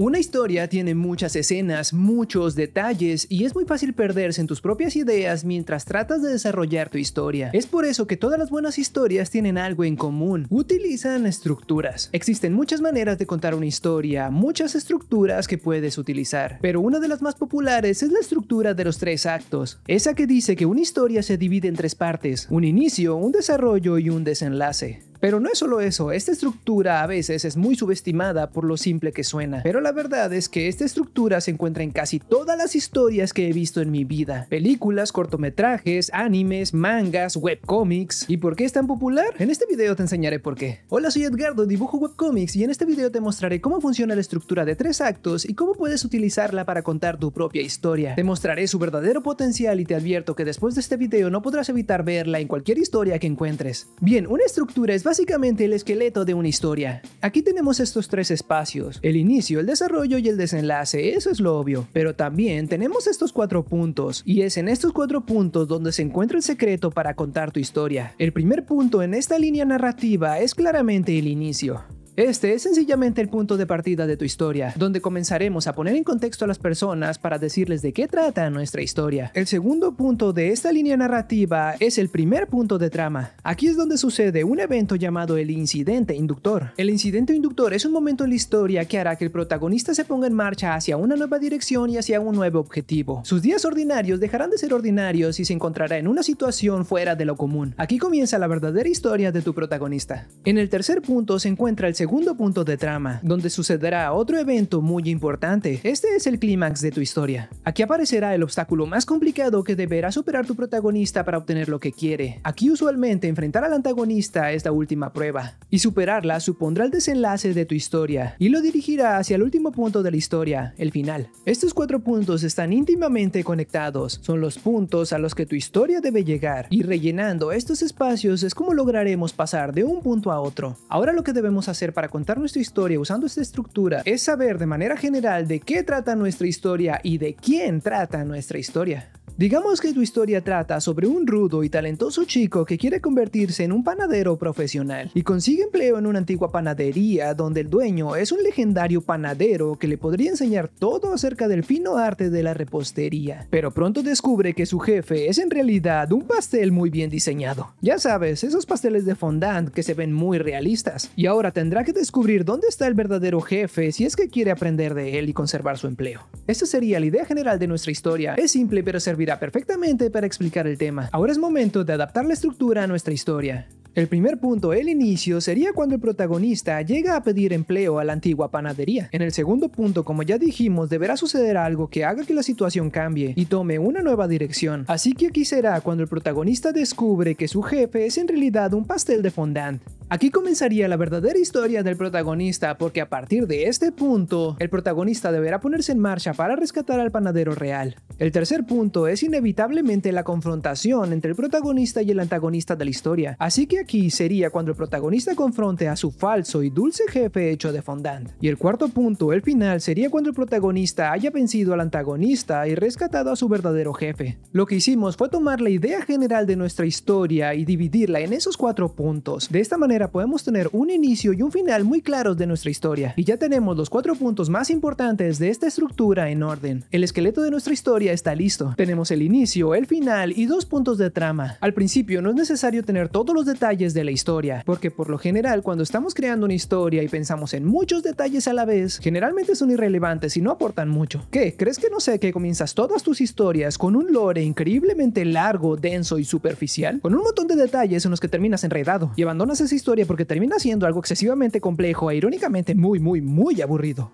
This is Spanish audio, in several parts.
Una historia tiene muchas escenas, muchos detalles y es muy fácil perderse en tus propias ideas mientras tratas de desarrollar tu historia. Es por eso que todas las buenas historias tienen algo en común, utilizan estructuras. Existen muchas maneras de contar una historia, muchas estructuras que puedes utilizar, pero una de las más populares es la estructura de los tres actos, esa que dice que una historia se divide en tres partes, un inicio, un desarrollo y un desenlace. Pero no es solo eso, esta estructura a veces es muy subestimada por lo simple que suena, pero la verdad es que esta estructura se encuentra en casi todas las historias que he visto en mi vida. Películas, cortometrajes, animes, mangas, webcomics. ¿Y por qué es tan popular? En este video te enseñaré por qué. Hola, soy Edgardo, dibujo webcomics y en este video te mostraré cómo funciona la estructura de tres actos y cómo puedes utilizarla para contar tu propia historia. Te mostraré su verdadero potencial y te advierto que después de este video no podrás evitar verla en cualquier historia que encuentres. Bien, una estructura es básicamente el esqueleto de una historia. Aquí tenemos estos tres espacios, el inicio, el desarrollo y el desenlace, eso es lo obvio, pero también tenemos estos cuatro puntos, y es en estos cuatro puntos donde se encuentra el secreto para contar tu historia. El primer punto en esta línea narrativa es claramente el inicio. Este es sencillamente el punto de partida de tu historia, donde comenzaremos a poner en contexto a las personas para decirles de qué trata nuestra historia. El segundo punto de esta línea narrativa es el primer punto de trama. Aquí es donde sucede un evento llamado el incidente inductor. El incidente inductor es un momento en la historia que hará que el protagonista se ponga en marcha hacia una nueva dirección y hacia un nuevo objetivo. Sus días ordinarios dejarán de ser ordinarios y se encontrará en una situación fuera de lo común. Aquí comienza la verdadera historia de tu protagonista. En el tercer punto se encuentra el segundo punto de trama, donde sucederá otro evento muy importante. Este es el clímax de tu historia. Aquí aparecerá el obstáculo más complicado que deberá superar tu protagonista para obtener lo que quiere. Aquí usualmente enfrentar al antagonista es la última prueba, y superarla supondrá el desenlace de tu historia, y lo dirigirá hacia el último punto de la historia, el final. Estos cuatro puntos están íntimamente conectados, son los puntos a los que tu historia debe llegar, y rellenando estos espacios es como lograremos pasar de un punto a otro. Ahora lo que debemos hacer para contar nuestra historia usando esta estructura es saber de manera general de qué trata nuestra historia y de quién trata nuestra historia. Digamos que tu historia trata sobre un rudo y talentoso chico que quiere convertirse en un panadero profesional y consigue empleo en una antigua panadería donde el dueño es un legendario panadero que le podría enseñar todo acerca del fino arte de la repostería. Pero pronto descubre que su jefe es en realidad un pastel muy bien diseñado. Ya sabes, esos pasteles de fondant que se ven muy realistas. Y ahora tendrá que descubrir dónde está el verdadero jefe si es que quiere aprender de él y conservar su empleo. Esta sería la idea general de nuestra historia. Es simple pero servir perfectamente para explicar el tema. Ahora es momento de adaptar la estructura a nuestra historia. El primer punto, el inicio, sería cuando el protagonista llega a pedir empleo a la antigua panadería. En el segundo punto, como ya dijimos, deberá suceder algo que haga que la situación cambie y tome una nueva dirección. Así que aquí será cuando el protagonista descubre que su jefe es en realidad un pastel de fondant. Aquí comenzaría la verdadera historia del protagonista porque a partir de este punto, el protagonista deberá ponerse en marcha para rescatar al panadero real. El tercer punto es inevitablemente la confrontación entre el protagonista y el antagonista de la historia, así que aquí sería cuando el protagonista confronte a su falso y dulce jefe hecho de fondant. Y el cuarto punto, el final, sería cuando el protagonista haya vencido al antagonista y rescatado a su verdadero jefe. Lo que hicimos fue tomar la idea general de nuestra historia y dividirla en esos cuatro puntos. De esta manera podemos tener un inicio y un final muy claros de nuestra historia. Y ya tenemos los cuatro puntos más importantes de esta estructura en orden. El esqueleto de nuestra historia está listo. Tenemos el inicio, el final y dos puntos de trama. Al principio no es necesario tener todos los detalles de la historia, porque por lo general cuando estamos creando una historia y pensamos en muchos detalles a la vez, generalmente son irrelevantes y no aportan mucho. ¿Qué? ¿Crees que no sé que comienzas todas tus historias con un lore increíblemente largo, denso y superficial? Con un montón de detalles en los que terminas enredado y abandonas esa historia porque termina siendo algo excesivamente complejo e irónicamente muy, muy, muy aburrido.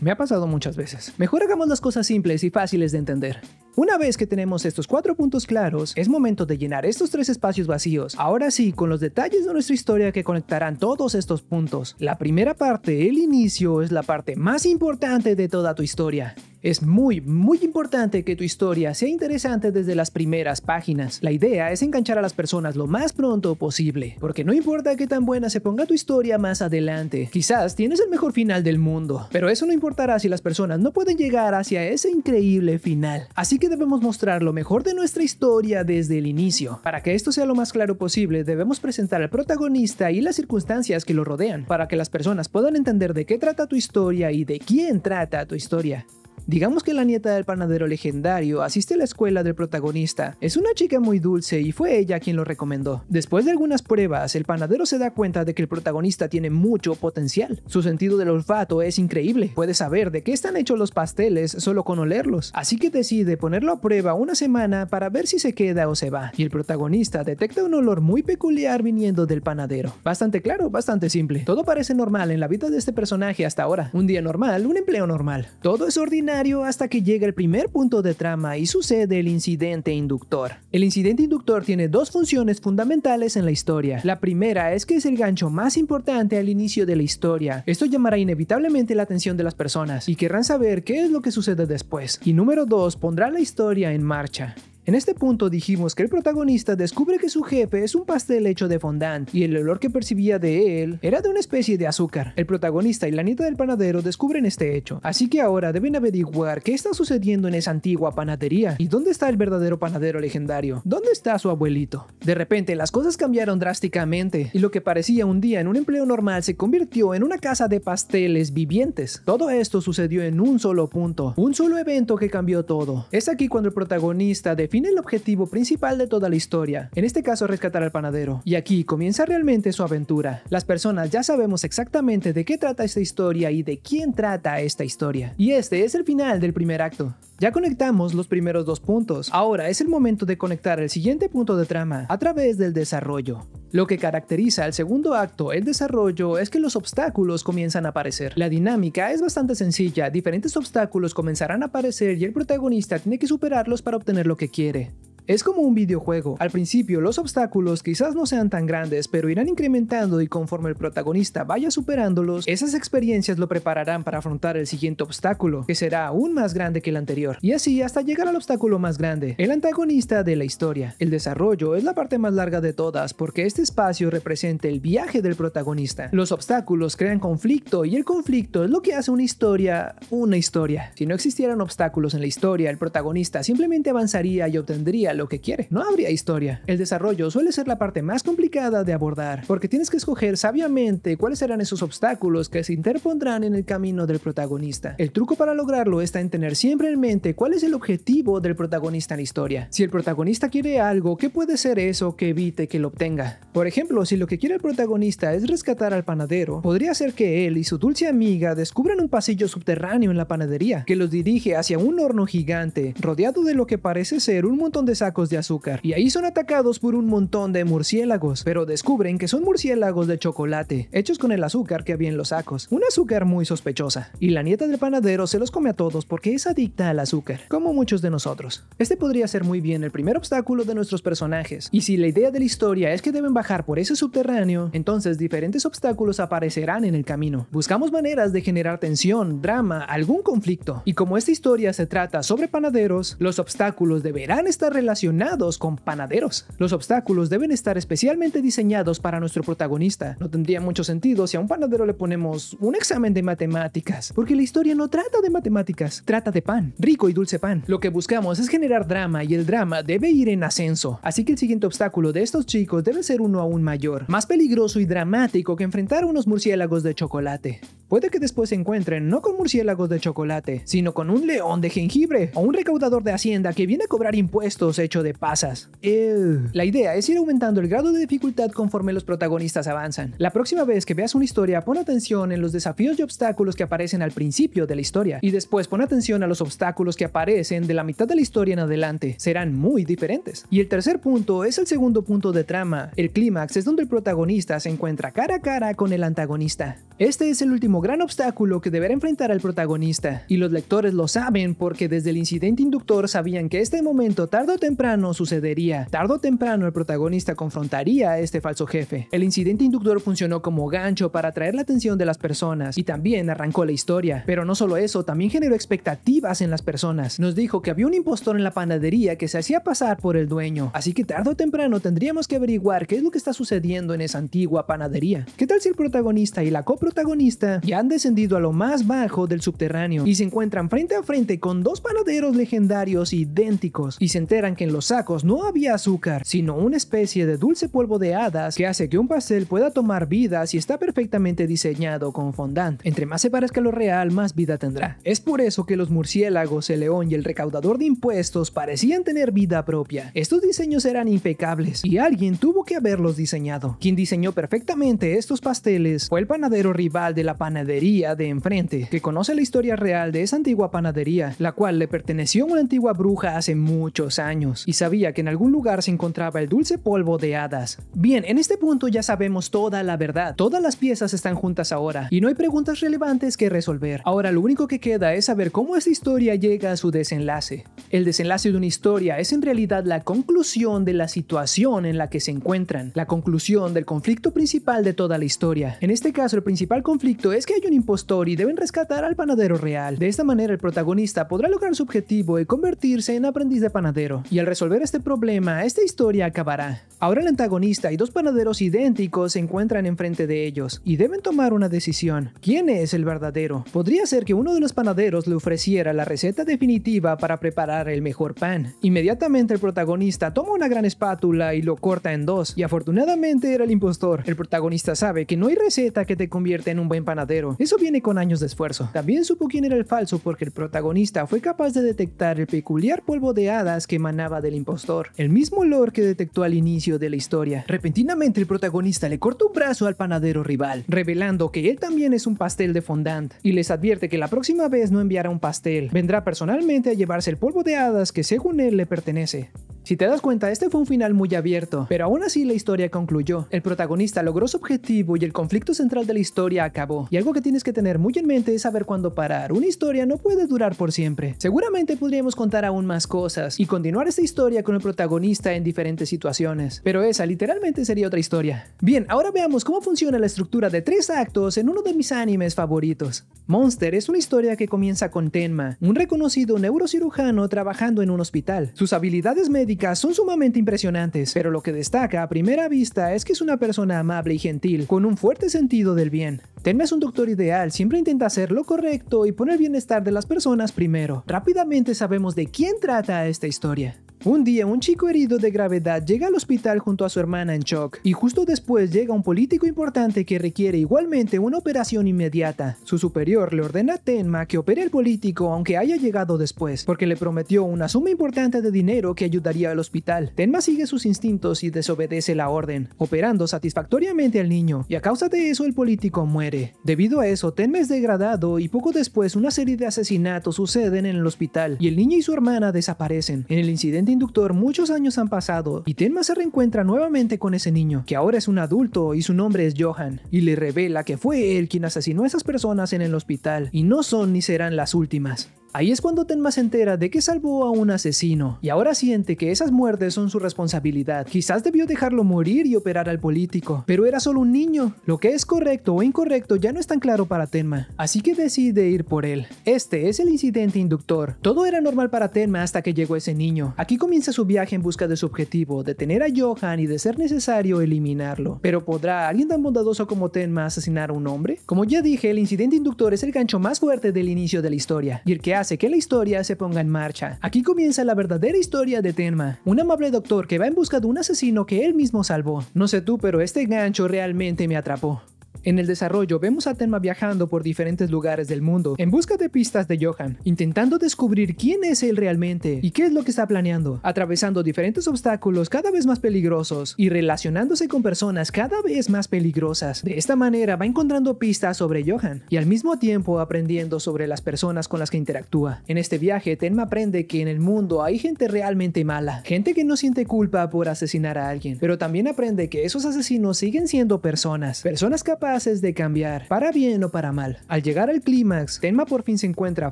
Me ha pasado muchas veces. Mejor hagamos las cosas simples y fáciles de entender. Una vez que tenemos estos cuatro puntos claros, es momento de llenar estos tres espacios vacíos. Ahora sí, con los detalles de nuestra historia que conectarán todos estos puntos. La primera parte, el inicio, es la parte más importante de toda tu historia. Es muy, muy importante que tu historia sea interesante desde las primeras páginas. La idea es enganchar a las personas lo más pronto posible, porque no importa qué tan buena se ponga tu historia más adelante. Quizás tienes el mejor final del mundo, pero eso no importará si las personas no pueden llegar hacia ese increíble final. Así que debemos mostrar lo mejor de nuestra historia desde el inicio. Para que esto sea lo más claro posible, debemos presentar al protagonista y las circunstancias que lo rodean, para que las personas puedan entender de qué trata tu historia y de quién trata tu historia. Digamos que la nieta del panadero legendario asiste a la escuela del protagonista. Es una chica muy dulce y fue ella quien lo recomendó. Después de algunas pruebas, el panadero se da cuenta de que el protagonista tiene mucho potencial. Su sentido del olfato es increíble. Puede saber de qué están hechos los pasteles solo con olerlos. Así que decide ponerlo a prueba una semana para ver si se queda o se va. Y el protagonista detecta un olor muy peculiar viniendo del panadero. Bastante claro, bastante simple. Todo parece normal en la vida de este personaje hasta ahora. Un día normal, un empleo normal. Todo es ordinario hasta que llega el primer punto de trama y sucede el incidente inductor. El incidente inductor tiene dos funciones fundamentales en la historia. La primera es que es el gancho más importante al inicio de la historia. Esto llamará inevitablemente la atención de las personas y querrán saber qué es lo que sucede después. Y número dos, pondrá la historia en marcha. En este punto dijimos que el protagonista descubre que su jefe es un pastel hecho de fondant y el olor que percibía de él era de una especie de azúcar. El protagonista y la nieta del panadero descubren este hecho, así que ahora deben averiguar qué está sucediendo en esa antigua panadería y dónde está el verdadero panadero legendario, dónde está su abuelito. De repente las cosas cambiaron drásticamente y lo que parecía un día en un empleo normal se convirtió en una casa de pasteles vivientes. Todo esto sucedió en un solo punto, un solo evento que cambió todo. Es aquí cuando el protagonista de define el objetivo principal de toda la historia, en este caso rescatar al panadero. Y aquí comienza realmente su aventura. Las personas ya sabemos exactamente de qué trata esta historia y de quién trata esta historia. Y este es el final del primer acto. Ya conectamos los primeros dos puntos, ahora es el momento de conectar el siguiente punto de trama a través del desarrollo. Lo que caracteriza al segundo acto, el desarrollo, es que los obstáculos comienzan a aparecer. La dinámica es bastante sencilla, diferentes obstáculos comenzarán a aparecer y el protagonista tiene que superarlos para obtener lo que quiere. Es como un videojuego. Al principio los obstáculos quizás no sean tan grandes, pero irán incrementando y conforme el protagonista vaya superándolos, esas experiencias lo prepararán para afrontar el siguiente obstáculo, que será aún más grande que el anterior. Y así hasta llegar al obstáculo más grande, el antagonista de la historia. El desarrollo es la parte más larga de todas porque este espacio representa el viaje del protagonista. Los obstáculos crean conflicto y el conflicto es lo que hace una historia una historia. Si no existieran obstáculos en la historia, el protagonista simplemente avanzaría y obtendría lo que quiere, no habría historia. El desarrollo suele ser la parte más complicada de abordar, porque tienes que escoger sabiamente cuáles serán esos obstáculos que se interpondrán en el camino del protagonista. El truco para lograrlo está en tener siempre en mente cuál es el objetivo del protagonista en la historia. Si el protagonista quiere algo, ¿qué puede ser eso que evite que lo obtenga? Por ejemplo, si lo que quiere el protagonista es rescatar al panadero, podría ser que él y su dulce amiga descubran un pasillo subterráneo en la panadería que los dirige hacia un horno gigante, rodeado de lo que parece ser un montón de sacos de azúcar y ahí son atacados por un montón de murciélagos, pero descubren que son murciélagos de chocolate, hechos con el azúcar que había en los sacos, un azúcar muy sospechosa, y la nieta del panadero se los come a todos porque es adicta al azúcar, como muchos de nosotros. Este podría ser muy bien el primer obstáculo de nuestros personajes, y si la idea de la historia es que deben bajar por ese subterráneo, entonces diferentes obstáculos aparecerán en el camino. Buscamos maneras de generar tensión, drama, algún conflicto, y como esta historia se trata sobre panaderos, los obstáculos deberán estar relacionados relacionados con panaderos. Los obstáculos deben estar especialmente diseñados para nuestro protagonista. No tendría mucho sentido si a un panadero le ponemos un examen de matemáticas, porque la historia no trata de matemáticas, trata de pan, rico y dulce pan. Lo que buscamos es generar drama y el drama debe ir en ascenso. Así que el siguiente obstáculo de estos chicos debe ser uno aún mayor, más peligroso y dramático que enfrentar unos murciélagos de chocolate. Puede que después se encuentren no con murciélagos de chocolate, sino con un león de jengibre o un recaudador de hacienda que viene a cobrar impuestos hecho de pasas. Eh, la idea es ir aumentando el grado de dificultad conforme los protagonistas avanzan. La próxima vez que veas una historia, pon atención en los desafíos y obstáculos que aparecen al principio de la historia, y después pon atención a los obstáculos que aparecen de la mitad de la historia en adelante. Serán muy diferentes. Y el tercer punto es el segundo punto de trama. El clímax es donde el protagonista se encuentra cara a cara con el antagonista. Este es el último gran obstáculo que deberá enfrentar al protagonista, y los lectores lo saben porque desde el incidente inductor sabían que este momento tardó temprano sucedería. Tardo o temprano el protagonista confrontaría a este falso jefe. El incidente inductor funcionó como gancho para atraer la atención de las personas y también arrancó la historia. Pero no solo eso, también generó expectativas en las personas. Nos dijo que había un impostor en la panadería que se hacía pasar por el dueño. Así que tarde o temprano tendríamos que averiguar qué es lo que está sucediendo en esa antigua panadería. ¿Qué tal si el protagonista y la coprotagonista ya han descendido a lo más bajo del subterráneo y se encuentran frente a frente con dos panaderos legendarios idénticos y se enteran que en los sacos no había azúcar, sino una especie de dulce polvo de hadas que hace que un pastel pueda tomar vida si está perfectamente diseñado con fondant. Entre más se parezca a lo real, más vida tendrá. Es por eso que los murciélagos, el león y el recaudador de impuestos parecían tener vida propia. Estos diseños eran impecables y alguien tuvo que haberlos diseñado. Quien diseñó perfectamente estos pasteles fue el panadero rival de la panadería de enfrente, que conoce la historia real de esa antigua panadería, la cual le perteneció a una antigua bruja hace muchos años y sabía que en algún lugar se encontraba el dulce polvo de hadas. Bien, en este punto ya sabemos toda la verdad. Todas las piezas están juntas ahora y no hay preguntas relevantes que resolver. Ahora lo único que queda es saber cómo esta historia llega a su desenlace. El desenlace de una historia es en realidad la conclusión de la situación en la que se encuentran, la conclusión del conflicto principal de toda la historia. En este caso el principal conflicto es que hay un impostor y deben rescatar al panadero real. De esta manera el protagonista podrá lograr su objetivo y convertirse en aprendiz de panadero al resolver este problema, esta historia acabará. Ahora el antagonista y dos panaderos idénticos se encuentran enfrente de ellos y deben tomar una decisión. ¿Quién es el verdadero? Podría ser que uno de los panaderos le ofreciera la receta definitiva para preparar el mejor pan. Inmediatamente el protagonista toma una gran espátula y lo corta en dos, y afortunadamente era el impostor. El protagonista sabe que no hay receta que te convierta en un buen panadero. Eso viene con años de esfuerzo. También supo quién era el falso porque el protagonista fue capaz de detectar el peculiar polvo de hadas que emanaba del impostor. El mismo olor que detectó al inicio de la historia. Repentinamente el protagonista le corta un brazo al panadero rival, revelando que él también es un pastel de fondant, y les advierte que la próxima vez no enviará un pastel, vendrá personalmente a llevarse el polvo de hadas que según él le pertenece. Si te das cuenta, este fue un final muy abierto, pero aún así la historia concluyó. El protagonista logró su objetivo y el conflicto central de la historia acabó. Y algo que tienes que tener muy en mente es saber cuándo parar. Una historia no puede durar por siempre. Seguramente podríamos contar aún más cosas y continuar esta historia con el protagonista en diferentes situaciones, pero esa literalmente sería otra historia. Bien, ahora veamos cómo funciona la estructura de tres actos en uno de mis animes favoritos. Monster es una historia que comienza con Tenma, un reconocido neurocirujano trabajando en un hospital. Sus habilidades médicas son sumamente impresionantes, pero lo que destaca a primera vista es que es una persona amable y gentil, con un fuerte sentido del bien. Tenme es un doctor ideal, siempre intenta hacer lo correcto y poner el bienestar de las personas primero. Rápidamente sabemos de quién trata esta historia. Un día un chico herido de gravedad llega al hospital junto a su hermana en shock y justo después llega un político importante que requiere igualmente una operación inmediata. Su superior le ordena a Tenma que opere al político aunque haya llegado después, porque le prometió una suma importante de dinero que ayudaría al hospital. Tenma sigue sus instintos y desobedece la orden, operando satisfactoriamente al niño, y a causa de eso el político muere. Debido a eso, Tenma es degradado y poco después una serie de asesinatos suceden en el hospital y el niño y su hermana desaparecen. En el incidente inductor muchos años han pasado y Tenma se reencuentra nuevamente con ese niño, que ahora es un adulto y su nombre es Johan, y le revela que fue él quien asesinó a esas personas en el hospital y no son ni serán las últimas. Ahí es cuando Tenma se entera de que salvó a un asesino, y ahora siente que esas muertes son su responsabilidad. Quizás debió dejarlo morir y operar al político, pero era solo un niño. Lo que es correcto o incorrecto ya no es tan claro para Tenma, así que decide ir por él. Este es el incidente inductor. Todo era normal para Tenma hasta que llegó ese niño. Aquí comienza su viaje en busca de su objetivo, detener a Johan y de ser necesario eliminarlo. Pero ¿podrá alguien tan bondadoso como Tenma asesinar a un hombre? Como ya dije, el incidente inductor es el gancho más fuerte del inicio de la historia, y el que hace que la historia se ponga en marcha. Aquí comienza la verdadera historia de Tenma, un amable doctor que va en busca de un asesino que él mismo salvó. No sé tú, pero este gancho realmente me atrapó. En el desarrollo vemos a Tenma viajando por diferentes lugares del mundo en busca de pistas de Johan, intentando descubrir quién es él realmente y qué es lo que está planeando, atravesando diferentes obstáculos cada vez más peligrosos y relacionándose con personas cada vez más peligrosas. De esta manera va encontrando pistas sobre Johan y al mismo tiempo aprendiendo sobre las personas con las que interactúa. En este viaje, Tenma aprende que en el mundo hay gente realmente mala, gente que no siente culpa por asesinar a alguien, pero también aprende que esos asesinos siguen siendo personas, personas capaces de cambiar, para bien o para mal. Al llegar al clímax, Tenma por fin se encuentra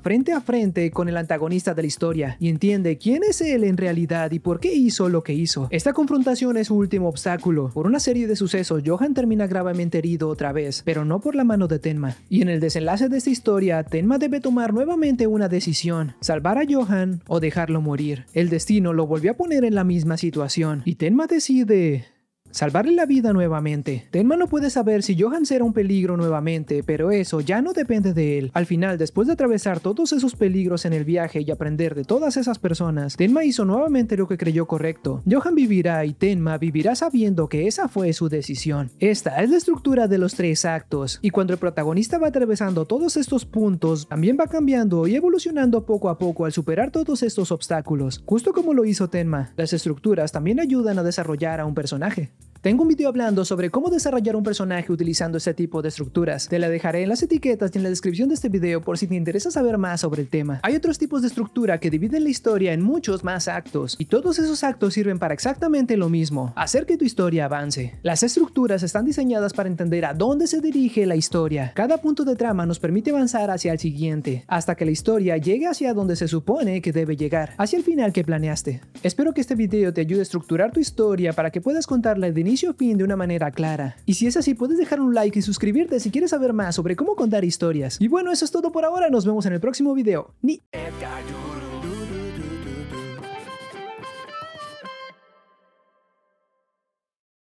frente a frente con el antagonista de la historia y entiende quién es él en realidad y por qué hizo lo que hizo. Esta confrontación es su último obstáculo. Por una serie de sucesos, Johan termina gravemente herido otra vez, pero no por la mano de Tenma. Y en el desenlace de esta historia, Tenma debe tomar nuevamente una decisión, salvar a Johan o dejarlo morir. El destino lo volvió a poner en la misma situación y Tenma decide salvarle la vida nuevamente. Tenma no puede saber si Johan será un peligro nuevamente, pero eso ya no depende de él. Al final, después de atravesar todos esos peligros en el viaje y aprender de todas esas personas, Tenma hizo nuevamente lo que creyó correcto. Johan vivirá y Tenma vivirá sabiendo que esa fue su decisión. Esta es la estructura de los tres actos, y cuando el protagonista va atravesando todos estos puntos, también va cambiando y evolucionando poco a poco al superar todos estos obstáculos, justo como lo hizo Tenma. Las estructuras también ayudan a desarrollar a un personaje. Tengo un video hablando sobre cómo desarrollar un personaje utilizando ese tipo de estructuras. Te la dejaré en las etiquetas y en la descripción de este video por si te interesa saber más sobre el tema. Hay otros tipos de estructura que dividen la historia en muchos más actos, y todos esos actos sirven para exactamente lo mismo, hacer que tu historia avance. Las estructuras están diseñadas para entender a dónde se dirige la historia. Cada punto de trama nos permite avanzar hacia el siguiente, hasta que la historia llegue hacia donde se supone que debe llegar, hacia el final que planeaste. Espero que este video te ayude a estructurar tu historia para que puedas contarla de inicio a fin de una manera clara. Y si es así, puedes dejar un like y suscribirte si quieres saber más sobre cómo contar historias. Y bueno, eso es todo por ahora, nos vemos en el próximo video. Ni...